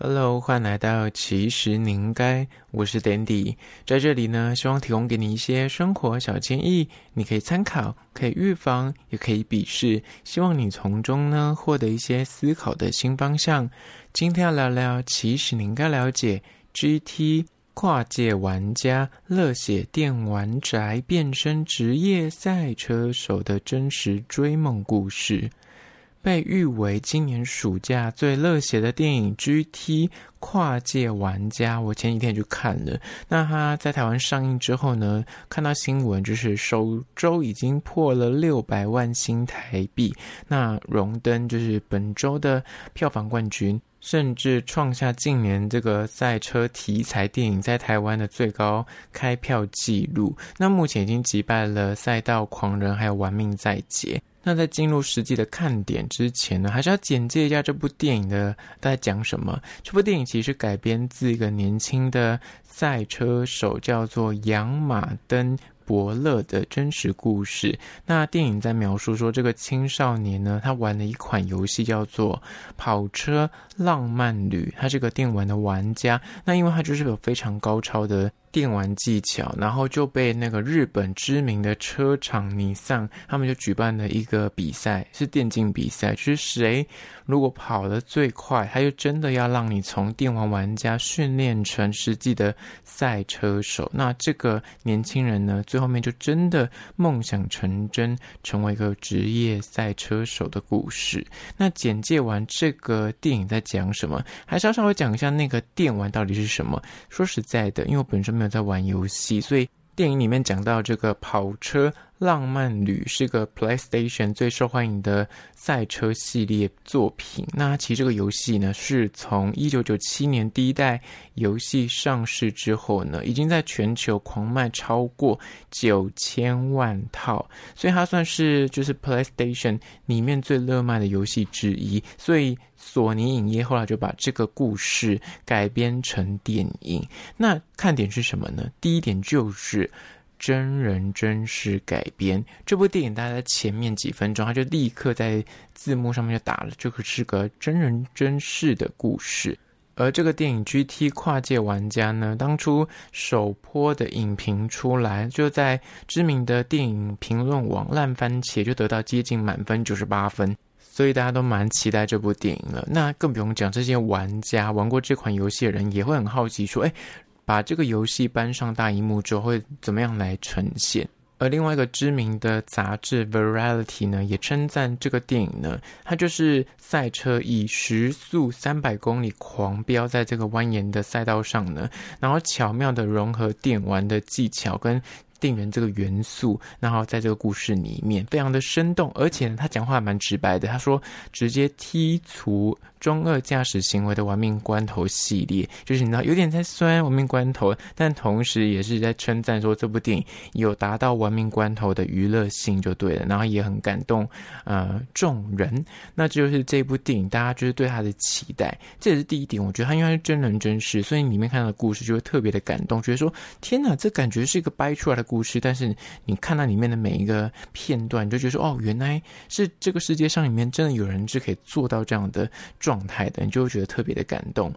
Hello，欢迎来到其实你应该。我是 Dandy，在这里呢，希望提供给你一些生活小建议，你可以参考，可以预防，也可以鄙视。希望你从中呢获得一些思考的新方向。今天要聊聊其实你应该了解 GT 跨界玩家、热血电玩宅变身职业赛车手的真实追梦故事。被誉为今年暑假最热血的电影《G T 跨界玩家》，我前几天就看了。那他在台湾上映之后呢，看到新闻就是首周已经破了六百万新台币，那荣登就是本周的票房冠军。甚至创下近年这个赛车题材电影在台湾的最高开票纪录。那目前已经击败了《赛道狂人》还有《玩命在劫》。那在进入实际的看点之前呢，还是要简介一下这部电影的在讲什么。这部电影其实改编自一个年轻的赛车手，叫做杨马登。伯乐的真实故事。那电影在描述说，这个青少年呢，他玩了一款游戏叫做《跑车浪漫旅》，他是个电玩的玩家。那因为他就是有非常高超的。电玩技巧，然后就被那个日本知名的车厂尼桑，他们就举办了一个比赛，是电竞比赛，就是谁如果跑得最快，他就真的要让你从电玩玩家训练成实际的赛车手。那这个年轻人呢，最后面就真的梦想成真，成为一个职业赛车手的故事。那简介完这个电影在讲什么，还是要稍微讲一下那个电玩到底是什么。说实在的，因为我本身。没有在玩游戏，所以电影里面讲到这个跑车。《浪漫旅》是个 PlayStation 最受欢迎的赛车系列作品。那其实这个游戏呢，是从一九九七年第一代游戏上市之后呢，已经在全球狂卖超过九千万套，所以它算是就是 PlayStation 里面最热卖的游戏之一。所以索尼影业后来就把这个故事改编成电影。那看点是什么呢？第一点就是。真人真事改编这部电影，大家在前面几分钟，他就立刻在字幕上面就打了，这个是个真人真事的故事。而这个电影《G T》跨界玩家呢，当初首播的影评出来，就在知名的电影评论网烂番茄就得到接近满分九十八分，所以大家都蛮期待这部电影了。那更不用讲，这些玩家玩过这款游戏的人也会很好奇，说，哎。把这个游戏搬上大荧幕之后会怎么样来呈现？而另外一个知名的杂志《Variety》呢，也称赞这个电影呢，它就是赛车以时速三百公里狂飙在这个蜿蜒的赛道上呢，然后巧妙的融合电玩的技巧跟电源这个元素，然后在这个故事里面非常的生动。而且他讲话蛮直白的，他说直接剔除。中二驾驶行为的玩命关头系列，就是你知道有点在酸玩命关头，但同时也是在称赞说这部电影有达到玩命关头的娱乐性就对了，然后也很感动呃众人，那就是这部电影大家就是对他的期待，这也是第一点。我觉得他因为是真人真事，所以里面看到的故事就会特别的感动，觉得说天哪，这感觉是一个掰出来的故事，但是你看到里面的每一个片段，你就觉得说哦，原来是这个世界上里面真的有人是可以做到这样的。状态的，你就会觉得特别的感动。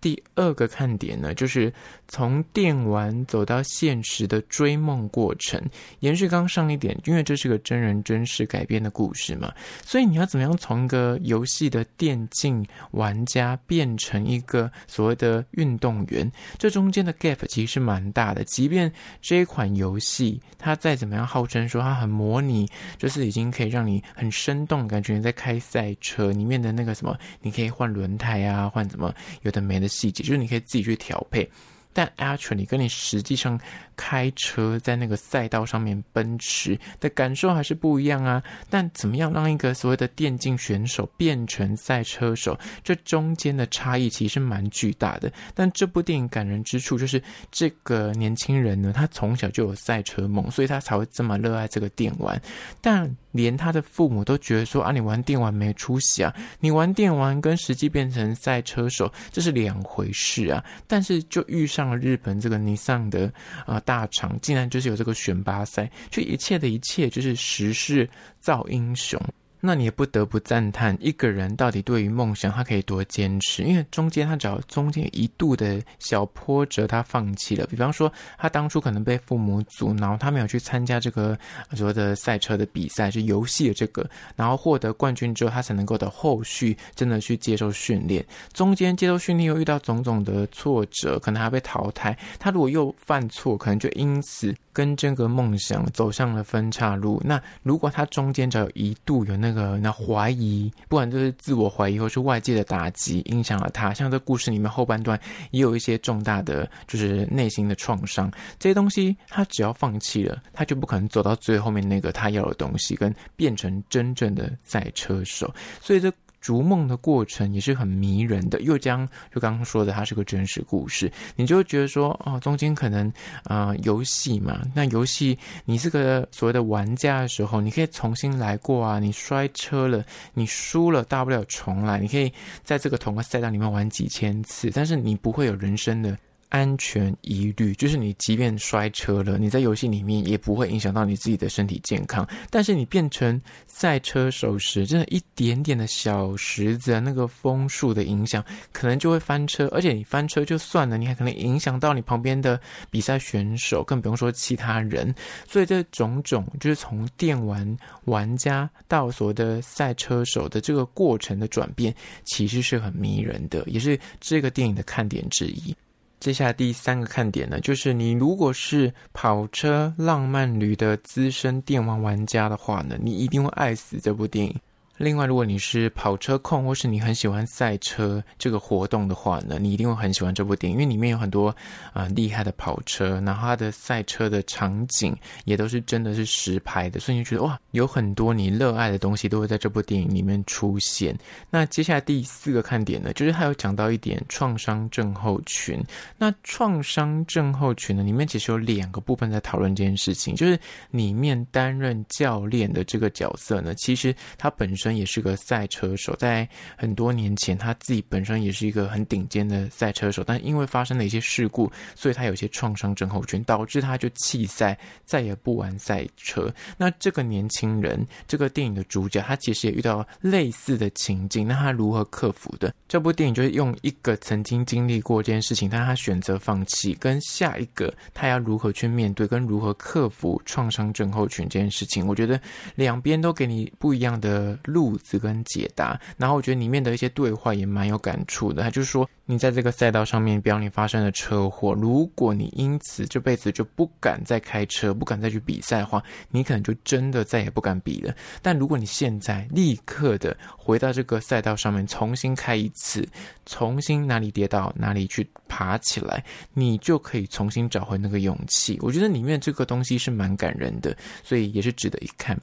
第二个看点呢，就是从电玩走到现实的追梦过程。延续刚上一点，因为这是个真人真实改编的故事嘛，所以你要怎么样从一个游戏的电竞玩家变成一个所谓的运动员？这中间的 gap 其实是蛮大的。即便这一款游戏它再怎么样号称说它很模拟，就是已经可以让你很生动，感觉你在开赛车，里面的那个什么，你可以换轮胎啊，换什么有的没的。细节就是你可以自己去调配，但 a a c t u l l 你跟你实际上开车在那个赛道上面奔驰的感受还是不一样啊。但怎么样让一个所谓的电竞选手变成赛车手，这中间的差异其实蛮巨大的。但这部电影感人之处就是这个年轻人呢，他从小就有赛车梦，所以他才会这么热爱这个电玩。但连他的父母都觉得说啊，你玩电玩没出息啊，你玩电玩跟实际变成赛车手这是两回事啊。但是就遇上了日本这个尼桑的啊大厂，竟然就是有这个选拔赛，就一切的一切就是时势造英雄。那你也不得不赞叹一个人到底对于梦想，他可以多坚持。因为中间他只要中间一度的小波折，他放弃了。比方说，他当初可能被父母阻挠，他没有去参加这个所谓的赛车的比赛，是游戏的这个。然后获得冠军之后，他才能够的后续真的去接受训练。中间接受训练又遇到种种的挫折，可能还被淘汰。他如果又犯错，可能就因此跟这个梦想走上了分岔路。那如果他中间只要一度有那。那个，那怀疑，不管就是自我怀疑，或是外界的打击，影响了他。像这故事里面后半段，也有一些重大的，就是内心的创伤。这些东西，他只要放弃了，他就不可能走到最后面那个他要的东西，跟变成真正的赛车手。所以这。逐梦的过程也是很迷人的，又将就刚刚说的，它是个真实故事，你就觉得说，哦，中间可能啊游戏嘛，那游戏你是个所谓的玩家的时候，你可以重新来过啊，你摔车了，你输了，大不了重来，你可以在这个同个赛道里面玩几千次，但是你不会有人生的。安全疑虑就是你即便摔车了，你在游戏里面也不会影响到你自己的身体健康。但是你变成赛车手时，真的，一点点的小石子、那个风速的影响，可能就会翻车。而且你翻车就算了，你还可能影响到你旁边的比赛选手，更不用说其他人。所以这种种就是从电玩玩家到所谓的赛车手的这个过程的转变，其实是很迷人的，也是这个电影的看点之一。接下来第三个看点呢，就是你如果是跑车、浪漫旅的资深电玩玩家的话呢，你一定会爱死这部电影。另外，如果你是跑车控，或是你很喜欢赛车这个活动的话呢，你一定会很喜欢这部电影，因为里面有很多啊厉害的跑车，然后它的赛车的场景也都是真的是实拍的，所以你觉得哇，有很多你热爱的东西都会在这部电影里面出现。那接下来第四个看点呢，就是还有讲到一点创伤症候群。那创伤症候群呢，里面其实有两个部分在讨论这件事情，就是里面担任教练的这个角色呢，其实他本身。也是个赛车手，在很多年前，他自己本身也是一个很顶尖的赛车手，但因为发生了一些事故，所以他有些创伤症候群，导致他就弃赛，再也不玩赛车。那这个年轻人，这个电影的主角，他其实也遇到类似的情境，那他如何克服的？这部电影就是用一个曾经经历过这件事情，但他选择放弃，跟下一个他要如何去面对，跟如何克服创伤症候群这件事情，我觉得两边都给你不一样的路。路子跟解答，然后我觉得里面的一些对话也蛮有感触的。他就说：“你在这个赛道上面，比方你发生了车祸，如果你因此这辈子就不敢再开车、不敢再去比赛的话，你可能就真的再也不敢比了。但如果你现在立刻的回到这个赛道上面，重新开一次，重新哪里跌倒哪里去爬起来，你就可以重新找回那个勇气。我觉得里面这个东西是蛮感人的，所以也是值得一看。”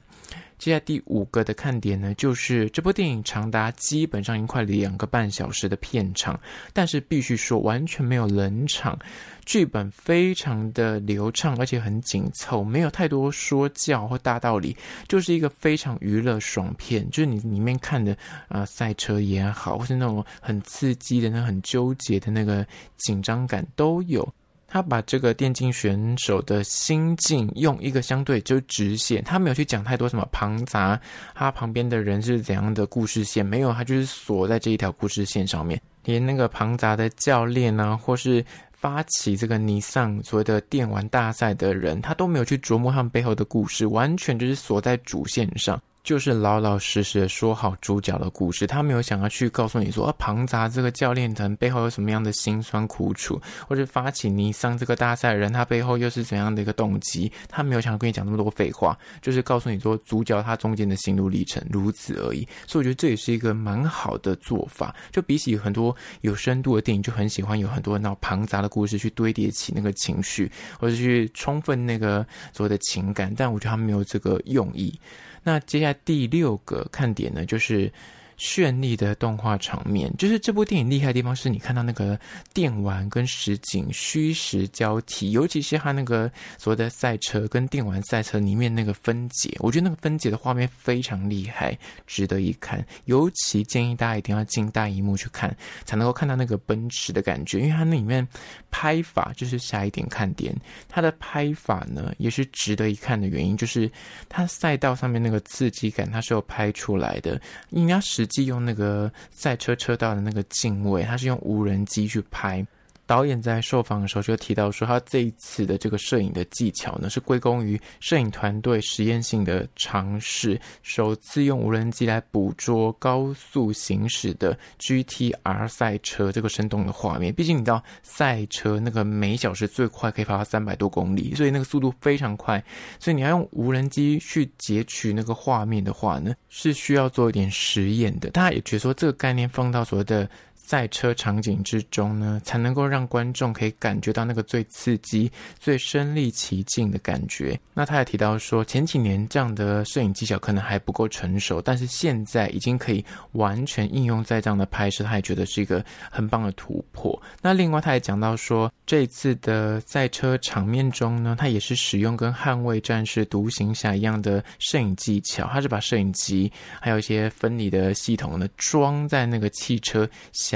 接下来第五个的看点呢，就是这部电影长达基本上已经快两个半小时的片长，但是必须说完全没有冷场，剧本非常的流畅，而且很紧凑，没有太多说教或大道理，就是一个非常娱乐爽片。就是你里面看的啊赛车也好，或是那种很刺激的、很纠结的那个紧张感都有。他把这个电竞选手的心境用一个相对就直线，他没有去讲太多什么庞杂，他旁边的人是怎样的故事线，没有，他就是锁在这一条故事线上面，连那个庞杂的教练啊，或是发起这个尼桑所谓的电玩大赛的人，他都没有去琢磨他们背后的故事，完全就是锁在主线上。就是老老实实的说好主角的故事，他没有想要去告诉你说，啊，庞杂这个教练团背后有什么样的辛酸苦楚，或者发起你上这个大赛的人，他背后又是怎样的一个动机？他没有想要跟你讲那么多废话，就是告诉你说主角他中间的心路历程如此而已。所以我觉得这也是一个蛮好的做法。就比起很多有深度的电影，就很喜欢有很多那庞杂的故事去堆叠起那个情绪，或者去充分那个所谓的情感，但我觉得他没有这个用意。那接下来第六个看点呢，就是。绚丽的动画场面，就是这部电影厉害的地方。是你看到那个电玩跟实景虚实交替，尤其是它那个所谓的赛车跟电玩赛车里面那个分解，我觉得那个分解的画面非常厉害，值得一看。尤其建议大家一定要进大荧幕去看，才能够看到那个奔驰的感觉，因为它那里面拍法就是下一点看点。它的拍法呢，也是值得一看的原因，就是它赛道上面那个刺激感，它是有拍出来的，应该实即用那个赛车车道的那个镜位，它是用无人机去拍。导演在受访的时候就提到说，他这一次的这个摄影的技巧呢，是归功于摄影团队实验性的尝试，首次用无人机来捕捉高速行驶的 GTR 赛车这个生动的画面。毕竟你知道，赛车那个每小时最快可以跑到三百多公里，所以那个速度非常快，所以你要用无人机去截取那个画面的话呢，是需要做一点实验的。大家也觉得说，这个概念放到所谓的。赛车场景之中呢，才能够让观众可以感觉到那个最刺激、最身临其境的感觉。那他也提到说，前几年这样的摄影技巧可能还不够成熟，但是现在已经可以完全应用在这样的拍摄，他也觉得是一个很棒的突破。那另外，他也讲到说，这次的赛车场面中呢，他也是使用跟《捍卫战士》《独行侠》一样的摄影技巧，他是把摄影机还有一些分离的系统呢装在那个汽车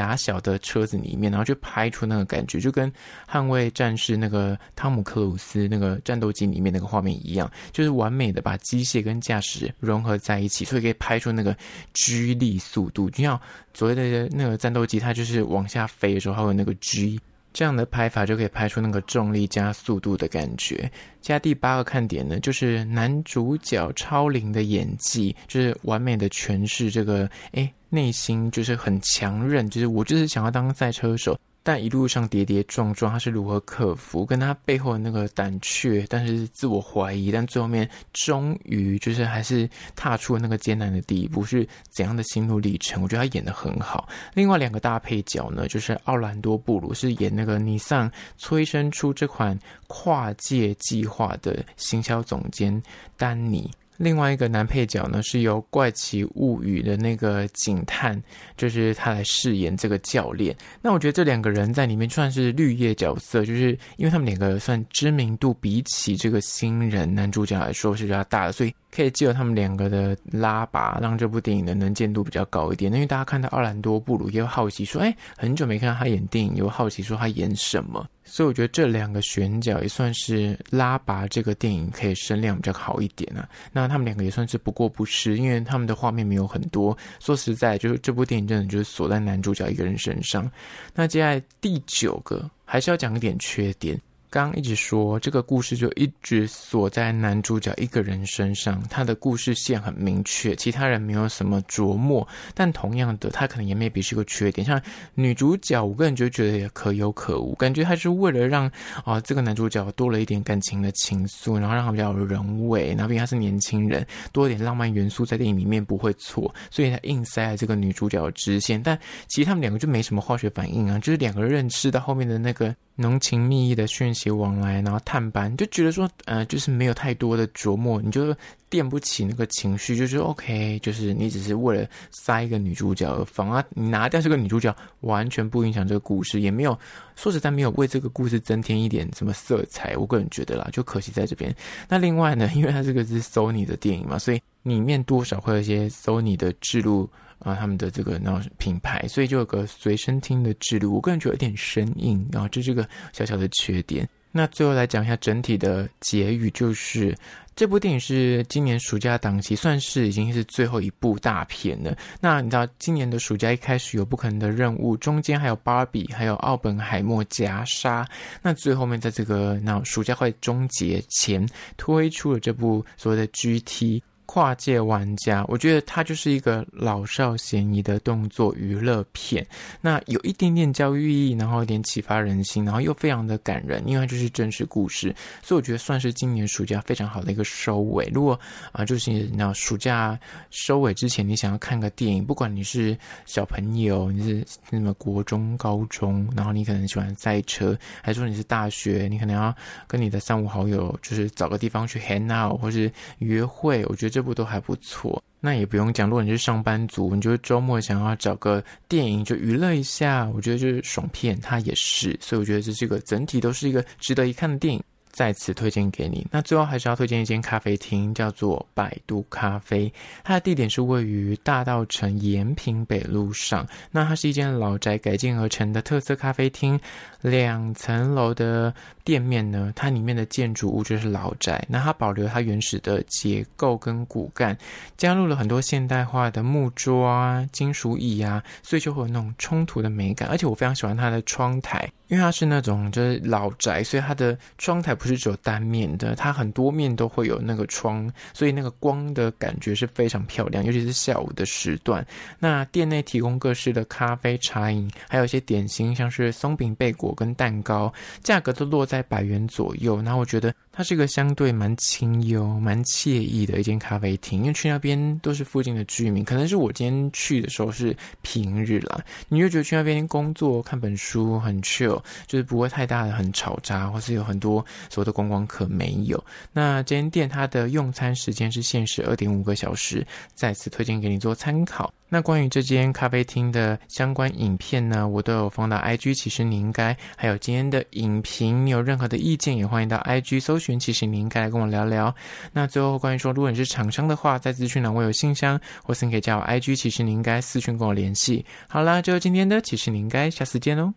狭小的车子里面，然后就拍出那个感觉，就跟《捍卫战士》那个汤姆·克鲁斯那个战斗机里面那个画面一样，就是完美的把机械跟驾驶融合在一起，所以可以拍出那个 G 力速度。就像所谓的那个战斗机，它就是往下飞的时候，它有那个 G。这样的拍法就可以拍出那个重力加速度的感觉。加第八个看点呢，就是男主角超龄的演技，就是完美的诠释这个，诶，内心就是很强韧，就是我就是想要当赛车手。但一路上跌跌撞撞，他是如何克服？跟他背后的那个胆怯，但是自我怀疑，但最后面终于就是还是踏出了那个艰难的第一步，是怎样的心路历程？我觉得他演的很好。另外两个大配角呢，就是奥兰多·布鲁是演那个尼桑催生出这款跨界计划的行销总监丹尼。另外一个男配角呢，是由《怪奇物语》的那个警探，就是他来饰演这个教练。那我觉得这两个人在里面算是绿叶角色，就是因为他们两个算知名度比起这个新人男主角来说是比较大，所以可以借由他们两个的拉拔，让这部电影的能见度比较高一点。因为大家看到奥兰多·布鲁，也有好奇说，哎，很久没看到他演电影，又好奇说他演什么。所以我觉得这两个选角也算是拉拔这个电影可以声量比较好一点啊。那他们两个也算是不过不失，因为他们的画面没有很多。说实在，就是这部电影真的就是锁在男主角一个人身上。那接下来第九个还是要讲一点缺点。刚一直说这个故事就一直锁在男主角一个人身上，他的故事线很明确，其他人没有什么琢磨。但同样的，他可能也没必是个缺点。像女主角，我个人就觉得也可有可无，感觉他是为了让啊这个男主角多了一点感情的情愫，然后让他比较有人味，然后毕竟他是年轻人，多一点浪漫元素在电影里面不会错，所以他硬塞了这个女主角的支线。但其实他们两个就没什么化学反应啊，就是两个人认识到后面的那个。浓情蜜意的讯息往来，然后探班就觉得说，呃，就是没有太多的琢磨，你就垫不起那个情绪，就是 OK，就是你只是为了塞一个女主角，反而你拿掉这个女主角，完全不影响这个故事，也没有说实在没有为这个故事增添一点什么色彩，我个人觉得啦，就可惜在这边。那另外呢，因为它这个是 Sony 的电影嘛，所以里面多少会有一些 Sony 的制录。啊，他们的这个那品牌，所以就有个随身听的制度。我个人觉得有点生硬，然后这是个小小的缺点。那最后来讲一下整体的结语，就是这部电影是今年暑假档期，算是已经是最后一部大片了。那你知道今年的暑假一开始有《不可能的任务》，中间还有《芭比》，还有《奥本海默夹杀》，那最后面在这个那暑假快终结前推出了这部所谓的 GT。跨界玩家，我觉得它就是一个老少咸宜的动作娱乐片，那有一点点教育意义，然后有点启发人心，然后又非常的感人，另外就是真实故事，所以我觉得算是今年暑假非常好的一个收尾。如果啊，就是那暑假收尾之前，你想要看个电影，不管你是小朋友，你是那么国中、高中，然后你可能喜欢赛车，还是说你是大学，你可能要跟你的三五好友，就是找个地方去 hang out，或是约会，我觉得。这部都还不错，那也不用讲。如果你是上班族，你就是周末想要找个电影就娱乐一下，我觉得就是爽片，它也是。所以我觉得这这个整体都是一个值得一看的电影。再次推荐给你。那最后还是要推荐一间咖啡厅，叫做百度咖啡。它的地点是位于大道城延平北路上。那它是一间老宅改建而成的特色咖啡厅，两层楼的店面呢，它里面的建筑物就是老宅，那它保留它原始的结构跟骨干，加入了很多现代化的木桌啊、金属椅啊，所以就会有那种冲突的美感。而且我非常喜欢它的窗台，因为它是那种就是老宅，所以它的窗台。不是只有单面的，它很多面都会有那个窗，所以那个光的感觉是非常漂亮，尤其是下午的时段。那店内提供各式的咖啡、茶饮，还有一些点心，像是松饼、贝果跟蛋糕，价格都落在百元左右。那我觉得。它是一个相对蛮清幽、蛮惬意的一间咖啡厅，因为去那边都是附近的居民。可能是我今天去的时候是平日啦，你就觉得去那边工作、看本书很 chill，就是不会太大的很吵杂，或是有很多所谓的观光客没有。那这间店它的用餐时间是限时二点五个小时，再次推荐给你做参考。那关于这间咖啡厅的相关影片呢，我都有放到 IG。其实你应该还有今天的影评，你有任何的意见，也欢迎到 IG 搜寻。其实你应该来跟我聊聊。那最后关于说，如果你是厂商的话，在资讯栏我有信箱，或是你可以加我 IG。其实你应该私讯跟我联系。好啦，就是今天的，其实你应该下次见喽。